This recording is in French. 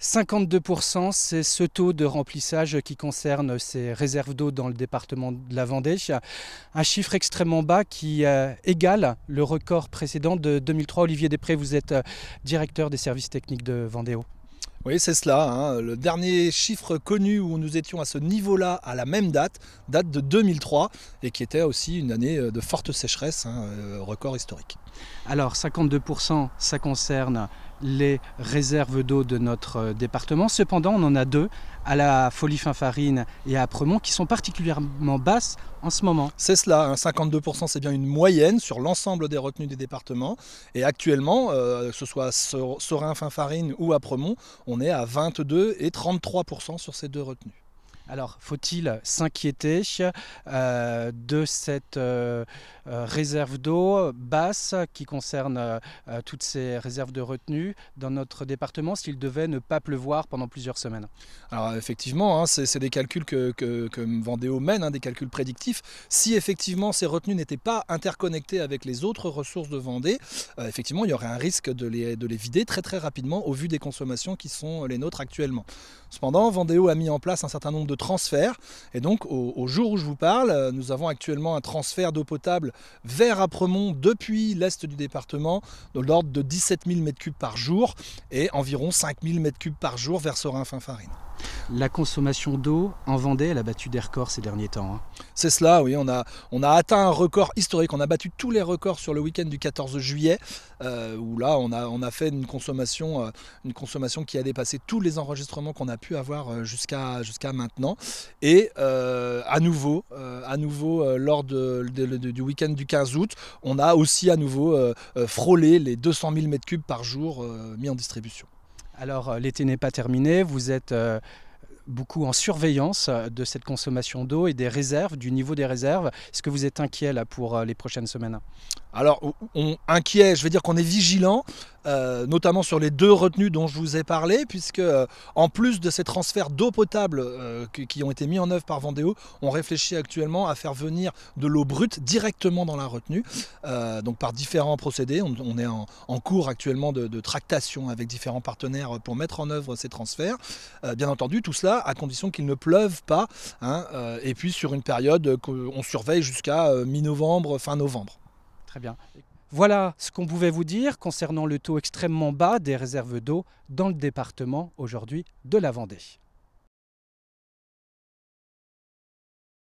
52%, c'est ce taux de remplissage qui concerne ces réserves d'eau dans le département de la Vendée. Un chiffre extrêmement bas qui euh, égale le record précédent de 2003. Olivier Després, vous êtes euh, directeur des services techniques de Vendéo. Oui, c'est cela. Hein. Le dernier chiffre connu où nous étions à ce niveau-là à la même date date de 2003 et qui était aussi une année euh, de forte sécheresse, hein, euh, record historique. Alors 52%, ça concerne les réserves d'eau de notre euh, département. Cependant, on en a deux, à la Folie Finfarine et à Apremont, qui sont particulièrement basses en ce moment. C'est cela, 52% hein. c'est bien une moyenne sur l'ensemble des retenues des départements. Et actuellement, que ce soit Sorin, Finfarine ou Apremont, on on est à 22 et 33% sur ces deux retenues. Alors, faut-il s'inquiéter euh, de cette euh, euh, réserve d'eau basse qui concerne toutes ces réserves de retenue dans notre département s'il devait ne pas pleuvoir pendant plusieurs semaines Alors, effectivement, hein, c'est des calculs que, que, Vendéo mène, hein, des calculs prédictifs. Si effectivement ces retenues n'étaient pas interconnectées avec les autres ressources de Vendée, effectivement, il y aurait un risque de les, de les vider très très rapidement au vu des consommations qui sont les nôtres actuellement. Cependant, Vendéo a mis en place un certain nombre de transfert. Et donc, au, jour où je vous parle, euh, nous avons actuellement un transfert d'eau potable vers Apremont depuis l'est du département, de l'ordre de 17 000 m3 par jour et environ 5 000 m3 par jour vers Sorin-Finfarine. La consommation d'eau en Vendée, elle a battu des records ces derniers temps. Hein. C'est cela, oui. On a, on a atteint un record historique. On a battu tous les records sur le week-end du 14 juillet, euh, où là, on a, on a fait une consommation, euh, une consommation qui a dépassé tous les enregistrements qu'on a pu avoir euh, jusqu'à jusqu'à maintenant. Et à nouveau, à nouveau lors du week-end du 15 août, on a aussi à nouveau frôlé les 200 000 m3 par jour mis en distribution. Alors l'été n'est pas terminé, vous êtes beaucoup en surveillance euh, de cette consommation d'eau et des réserves, du niveau des réserves. Est-ce que vous êtes inquiet là pour euh, les prochaines semaines Alors, on, inquiet, je veux dire qu'on est vigilant, euh, notamment sur les deux retenues dont je vous ai parlé, puisque en plus de ces transferts d'eau potable qui ont été mis en œuvre par Vendéo, on réfléchit actuellement à faire venir de l'eau brute directement dans la retenue, donc par différents procédés. On, est en, cours actuellement de, de, tractation avec différents partenaires pour mettre en œuvre ces transferts. bien entendu, tout cela à condition qu'il ne pleuve pas. Hein, euh, et puis sur une période qu'on surveille jusqu'à euh, mi-novembre, fin novembre. Très bien. Voilà ce qu'on pouvait vous dire concernant le taux extrêmement bas des réserves d'eau dans le département aujourd'hui de la Vendée.